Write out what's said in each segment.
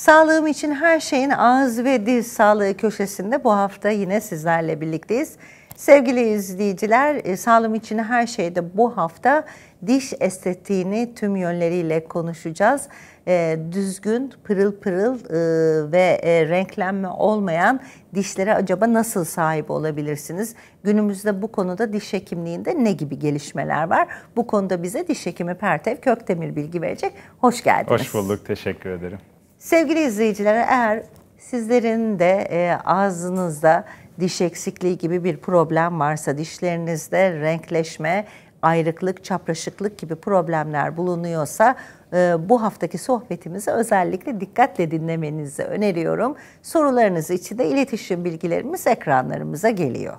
Sağlığım için her şeyin ağız ve dil sağlığı köşesinde bu hafta yine sizlerle birlikteyiz. Sevgili izleyiciler, e, sağlığım için her şeyde bu hafta diş estetiğini tüm yönleriyle konuşacağız. E, düzgün, pırıl pırıl e, ve renklenme olmayan dişlere acaba nasıl sahip olabilirsiniz? Günümüzde bu konuda diş hekimliğinde ne gibi gelişmeler var? Bu konuda bize diş hekimi Pertev Kökdemir bilgi verecek. Hoş geldiniz. Hoş bulduk, teşekkür ederim. Sevgili izleyiciler eğer sizlerin de e, ağzınızda diş eksikliği gibi bir problem varsa, dişlerinizde renkleşme, ayrıklık, çapraşıklık gibi problemler bulunuyorsa e, bu haftaki sohbetimizi özellikle dikkatle dinlemenizi öneriyorum. Sorularınız için de iletişim bilgilerimiz ekranlarımıza geliyor.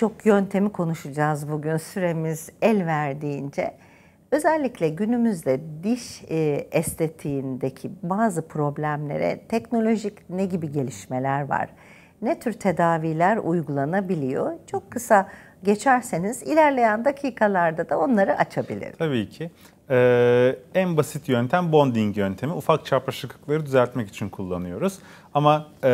birçok yöntemi konuşacağız bugün süremiz el verdiğince. Özellikle günümüzde diş e, estetiğindeki bazı problemlere teknolojik ne gibi gelişmeler var? Ne tür tedaviler uygulanabiliyor? Çok kısa geçerseniz ilerleyen dakikalarda da onları açabilirim. Tabii ki. Ee, en basit yöntem bonding yöntemi. Ufak çarpışıklıkları düzeltmek için kullanıyoruz. Ama e,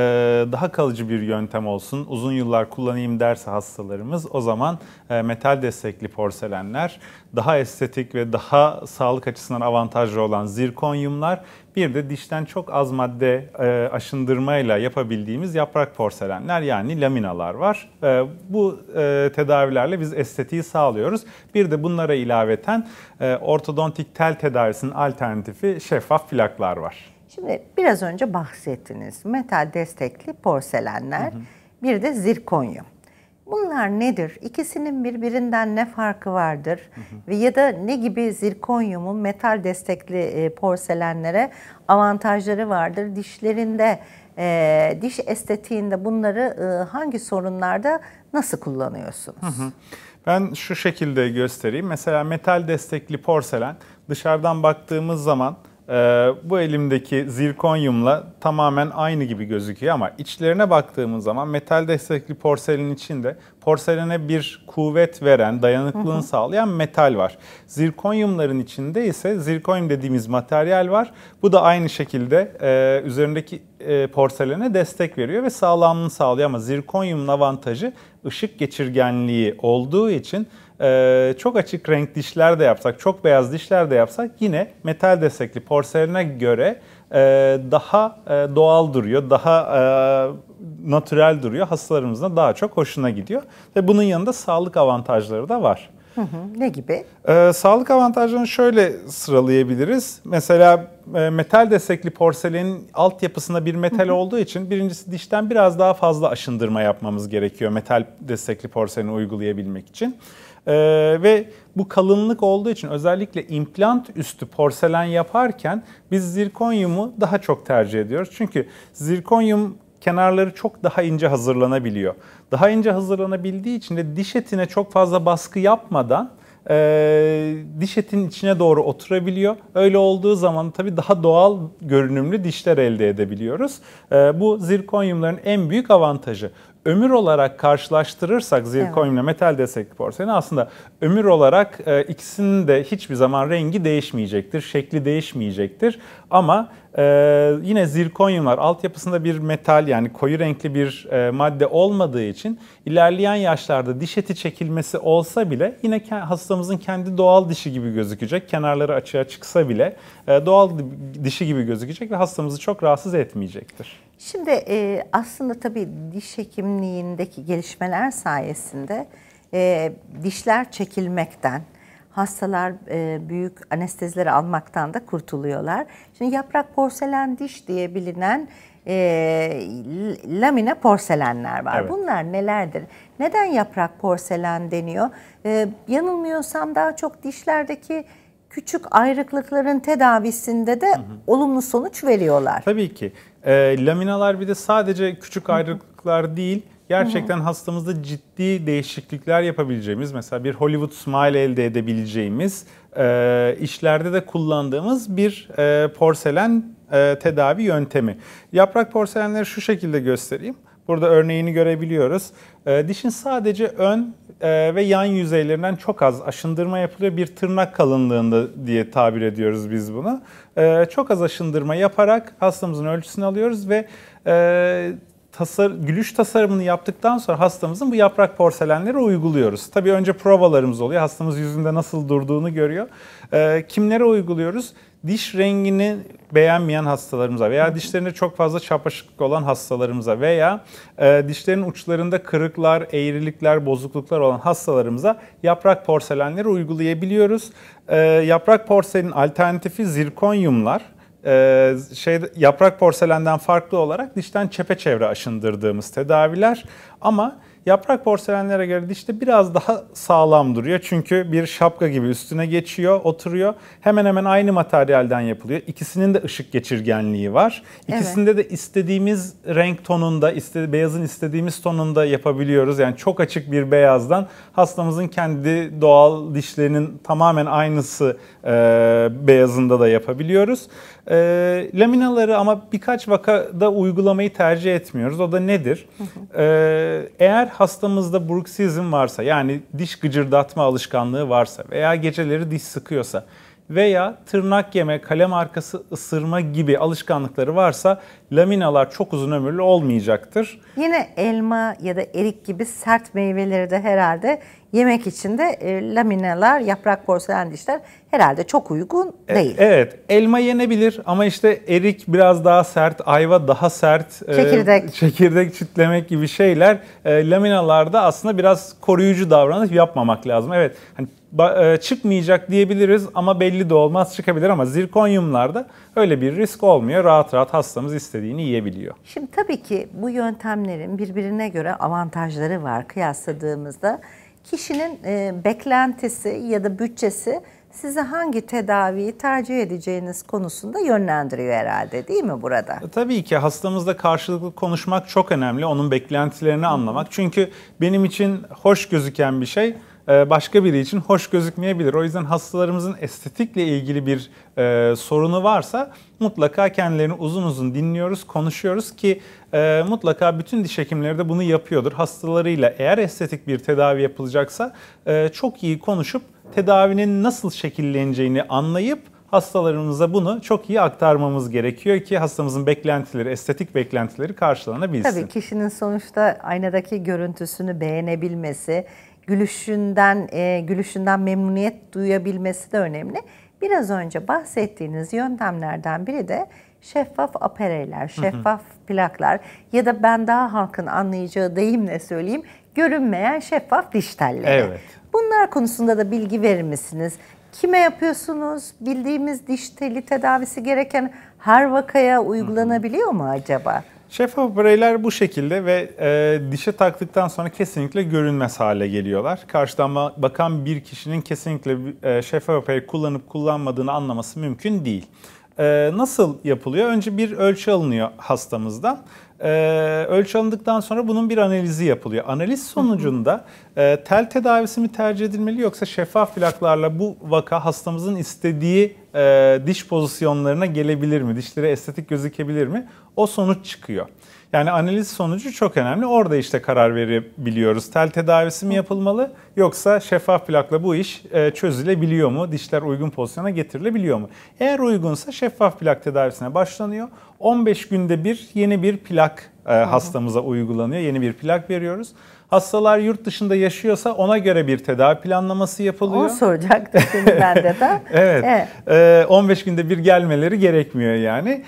daha kalıcı bir yöntem olsun, uzun yıllar kullanayım derse hastalarımız o zaman e, metal destekli porselenler, daha estetik ve daha sağlık açısından avantajlı olan zirkonyumlar bir de dişten çok az madde e, aşındırmayla yapabildiğimiz yaprak porselenler yani laminalar var. E, bu e, tedavilerle biz estetiği sağlıyoruz. Bir de bunlara ilaveten e, ortodontik tel tedavisinin alternatifi şeffaf plaklar var. Şimdi biraz önce bahsettiniz. Metal destekli porselenler, hı hı. bir de zirkonyum. Bunlar nedir? İkisinin birbirinden ne farkı vardır? Ve ya da ne gibi zirkonyumun metal destekli e, porselenlere avantajları vardır? Dişlerinde, e, diş estetiğinde bunları e, hangi sorunlarda nasıl kullanıyorsunuz? Ben şu şekilde göstereyim. Mesela metal destekli porselen dışarıdan baktığımız zaman ee, bu elimdeki zirkonyumla tamamen aynı gibi gözüküyor ama içlerine baktığımız zaman metal destekli porselen içinde porselene bir kuvvet veren, dayanıklılığını hı hı. sağlayan metal var. Zirkonyumların içinde ise zirkonyum dediğimiz materyal var. Bu da aynı şekilde e, üzerindeki e, porselene destek veriyor ve sağlamlığını sağlıyor ama zirkonyumun avantajı ışık geçirgenliği olduğu için e, çok açık renk dişler de yapsak, çok beyaz dişler de yapsak yine metal destekli porselene göre e, daha e, doğal duruyor, daha natürel duruyor, hastalarımızın daha çok hoşuna gidiyor ve bunun yanında sağlık avantajları da var. Hı hı. Ne gibi? Ee, sağlık avantajlarını şöyle sıralayabiliriz. Mesela e, metal destekli porselenin altyapısında bir metal hı hı. olduğu için birincisi dişten biraz daha fazla aşındırma yapmamız gerekiyor metal destekli porseleni uygulayabilmek için. Ee, ve bu kalınlık olduğu için özellikle implant üstü porselen yaparken biz zirkonyumu daha çok tercih ediyoruz. Çünkü zirkonyum kenarları çok daha ince hazırlanabiliyor. Daha ince hazırlanabildiği için de diş etine çok fazla baskı yapmadan e, diş etinin içine doğru oturabiliyor. Öyle olduğu zaman tabii daha doğal görünümlü dişler elde edebiliyoruz. E, bu zirkonyumların en büyük avantajı ömür olarak karşılaştırırsak zirkonyumla evet. metal desek porselen aslında ömür olarak e, ikisinin de hiçbir zaman rengi değişmeyecektir, şekli değişmeyecektir. Ama e, yine zirkonyumlar altyapısında bir metal yani koyu renkli bir e, madde olmadığı için ilerleyen yaşlarda diş eti çekilmesi olsa bile yine hastamızın kendi doğal dişi gibi gözükecek. Kenarları açığa çıksa bile e, doğal dişi gibi gözükecek ve hastamızı çok rahatsız etmeyecektir. Şimdi e, aslında tabii diş hekimliğindeki gelişmeler sayesinde e, dişler çekilmekten, hastalar e, büyük anestezileri almaktan da kurtuluyorlar. Şimdi yaprak porselen diş diye bilinen e, lamine porselenler var. Evet. Bunlar nelerdir? Neden yaprak porselen deniyor? E, yanılmıyorsam daha çok dişlerdeki küçük ayrıklıkların tedavisinde de hı hı. olumlu sonuç veriyorlar. Tabii ki. E, laminalar bir de sadece küçük ayrıklıklar değil, gerçekten hı hı. hastamızda ciddi değişiklikler yapabileceğimiz, mesela bir Hollywood smile elde edebileceğimiz, e, işlerde de kullandığımız bir e, porselen e, tedavi yöntemi. Yaprak porselenleri şu şekilde göstereyim. Burada örneğini görebiliyoruz. E, dişin sadece ön e, ve yan yüzeylerinden çok az aşındırma yapılıyor. Bir tırnak kalınlığında diye tabir ediyoruz biz bunu. E, çok az aşındırma yaparak hastamızın ölçüsünü alıyoruz ve e, tasar, gülüş tasarımını yaptıktan sonra hastamızın bu yaprak porselenleri uyguluyoruz. Tabii önce provalarımız oluyor. Hastamız yüzünde nasıl durduğunu görüyor. E, kimlere uyguluyoruz? diş rengini beğenmeyen hastalarımıza veya dişlerinde çok fazla çapaşıklık olan hastalarımıza veya e, dişlerin uçlarında kırıklar, eğrilikler, bozukluklar olan hastalarımıza yaprak porselenleri uygulayabiliyoruz. E, yaprak porselenin alternatifi zirkonyumlar. Ee, şey yaprak porselenden farklı olarak dişten çepeçevre aşındırdığımız tedaviler ama Yaprak porselenlere göre dişte biraz daha sağlam duruyor. Çünkü bir şapka gibi üstüne geçiyor, oturuyor. Hemen hemen aynı materyalden yapılıyor. İkisinin de ışık geçirgenliği var. İkisinde evet. de istediğimiz renk tonunda, iste, beyazın istediğimiz tonunda yapabiliyoruz. Yani çok açık bir beyazdan hastamızın kendi doğal dişlerinin tamamen aynısı e, beyazında da yapabiliyoruz. E, laminaları ama birkaç vakada uygulamayı tercih etmiyoruz. O da nedir? Hı hı. E, eğer hastamızda bruksizm varsa yani diş gıcırdatma alışkanlığı varsa veya geceleri diş sıkıyorsa veya tırnak yeme, kalem arkası ısırma gibi alışkanlıkları varsa laminalar çok uzun ömürlü olmayacaktır. Yine elma ya da erik gibi sert meyveleri de herhalde Yemek için de e, laminalar, yaprak porselen dişler herhalde çok uygun e, değil. E, evet, elma yenebilir ama işte erik biraz daha sert, ayva daha sert. E, çekirdek. E, çekirdek çitlemek gibi şeyler e, laminalarda aslında biraz koruyucu davranıp yapmamak lazım. Evet, hani e, çıkmayacak diyebiliriz ama belli de olmaz çıkabilir ama zirkonyumlarda öyle bir risk olmuyor. Rahat rahat hastamız istediğini yiyebiliyor. Şimdi tabii ki bu yöntemlerin birbirine göre avantajları var kıyasladığımızda kişinin e, beklentisi ya da bütçesi size hangi tedaviyi tercih edeceğiniz konusunda yönlendiriyor herhalde değil mi burada? E, tabii ki hastamızla karşılıklı konuşmak çok önemli. Onun beklentilerini anlamak. Çünkü benim için hoş gözüken bir şey e, başka biri için hoş gözükmeyebilir. O yüzden hastalarımızın estetikle ilgili bir e, sorunu varsa mutlaka kendilerini uzun uzun dinliyoruz, konuşuyoruz ki e, mutlaka bütün diş hekimleri de bunu yapıyordur. Hastalarıyla eğer estetik bir tedavi yapılacaksa e, çok iyi konuşup tedavinin nasıl şekilleneceğini anlayıp hastalarımıza bunu çok iyi aktarmamız gerekiyor ki hastamızın beklentileri, estetik beklentileri karşılanabilsin. Tabii kişinin sonuçta aynadaki görüntüsünü beğenebilmesi, gülüşünden e, gülüşünden memnuniyet duyabilmesi de önemli. Biraz önce bahsettiğiniz yöntemlerden biri de şeffaf apareller, şeffaf hı hı. plaklar ya da ben daha halkın anlayacağı deyimle söyleyeyim görünmeyen şeffaf diş telleri. Evet. Bunlar konusunda da bilgi verir misiniz? Kime yapıyorsunuz? Bildiğimiz diş teli tedavisi gereken her vakaya uygulanabiliyor mu acaba? Şeffaf bireyler bu şekilde ve e, dişe taktıktan sonra kesinlikle görünmez hale geliyorlar. Karşıdan bakan bir kişinin kesinlikle e, şeffaf birey kullanıp kullanmadığını anlaması mümkün değil. E, nasıl yapılıyor? Önce bir ölçü alınıyor hastamızda. E, ölçü alındıktan sonra bunun bir analizi yapılıyor. Analiz sonucunda e, tel tedavisi mi tercih edilmeli yoksa şeffaf plaklarla bu vaka hastamızın istediği e, diş pozisyonlarına gelebilir mi? Dişleri estetik gözükebilir mi? O sonuç çıkıyor. Yani analiz sonucu çok önemli. Orada işte karar verebiliyoruz. Tel tedavisi mi yapılmalı yoksa şeffaf plakla bu iş e, çözülebiliyor mu? Dişler uygun pozisyona getirilebiliyor mu? Eğer uygunsa şeffaf plak tedavisine başlanıyor. 15 günde bir yeni bir plak e, hastamıza uygulanıyor. Yeni bir plak veriyoruz. Hastalar yurt dışında yaşıyorsa ona göre bir tedavi planlaması yapılıyor. Onu soracaktım şimdi ben de de. evet. evet. 15 ee, günde bir gelmeleri gerekmiyor yani. 2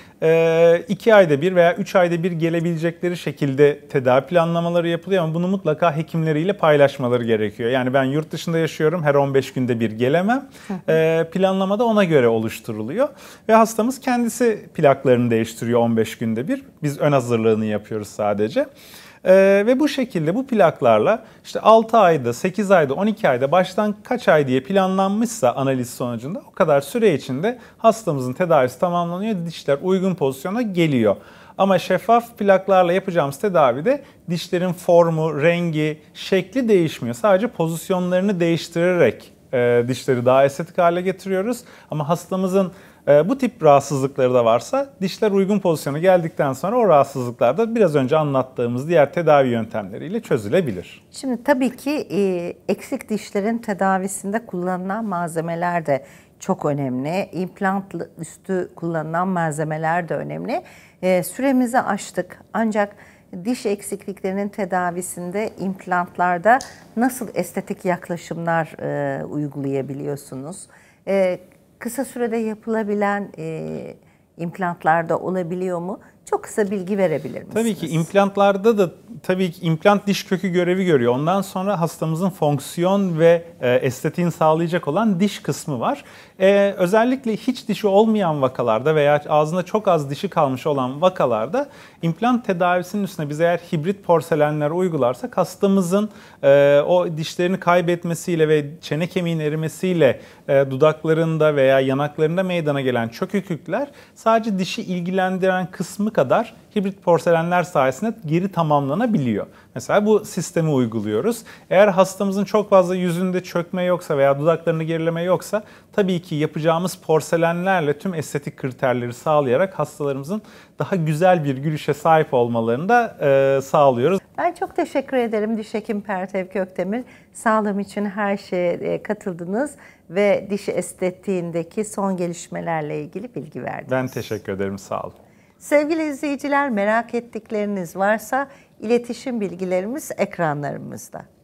ee, ayda bir veya 3 ayda bir gelebilecekleri şekilde tedavi planlamaları yapılıyor ama bunu mutlaka hekimleriyle paylaşmaları gerekiyor. Yani ben yurt dışında yaşıyorum her 15 günde bir gelemem. ee, planlamada ona göre oluşturuluyor ve hastamız kendisi plaklarını değiştiriyor 15 günde bir. Biz ön hazırlığını yapıyoruz sadece. E, ve bu şekilde bu plaklarla işte 6 ayda, 8 ayda, 12 ayda baştan kaç ay diye planlanmışsa analiz sonucunda o kadar süre içinde hastamızın tedavisi tamamlanıyor. Dişler uygun pozisyona geliyor. Ama şeffaf plaklarla yapacağımız tedavide dişlerin formu, rengi, şekli değişmiyor. Sadece pozisyonlarını değiştirerek e, dişleri daha estetik hale getiriyoruz. Ama hastamızın ee, bu tip rahatsızlıkları da varsa dişler uygun pozisyona geldikten sonra o rahatsızlıklar da biraz önce anlattığımız diğer tedavi yöntemleriyle çözülebilir. Şimdi tabii ki e, eksik dişlerin tedavisinde kullanılan malzemeler de çok önemli. İmplant üstü kullanılan malzemeler de önemli. E, süremizi aştık ancak diş eksikliklerinin tedavisinde implantlarda nasıl estetik yaklaşımlar e, uygulayabiliyorsunuz? E, kısa sürede yapılabilen e, implantlarda olabiliyor mu? Çok kısa bilgi verebilir misiniz? Tabii ki implantlarda da tabii ki implant diş kökü görevi görüyor. Ondan sonra hastamızın fonksiyon ve e, estetiğini sağlayacak olan diş kısmı var. E, özellikle hiç dişi olmayan vakalarda veya ağzında çok az dişi kalmış olan vakalarda implant tedavisinin üstüne biz eğer hibrit porselenler uygularsak hastamızın e, o dişlerini kaybetmesiyle ve çene kemiğin erimesiyle e, dudaklarında veya yanaklarında meydana gelen çöküklükler sadece dişi ilgilendiren kısmı kadar hibrit porselenler sayesinde geri tamamlanabiliyor. Mesela bu sistemi uyguluyoruz. Eğer hastamızın çok fazla yüzünde çökme yoksa veya dudaklarını gerileme yoksa tabii ki yapacağımız porselenlerle tüm estetik kriterleri sağlayarak hastalarımızın daha güzel bir gülüşe sahip olmalarını da e, sağlıyoruz. Ben çok teşekkür ederim diş hekim Pertev Köktemir. Sağlığım için her şeye e, katıldınız ve diş estetiğindeki son gelişmelerle ilgili bilgi verdiniz. Ben teşekkür ederim. Sağ olun. Sevgili izleyiciler merak ettikleriniz varsa iletişim bilgilerimiz ekranlarımızda.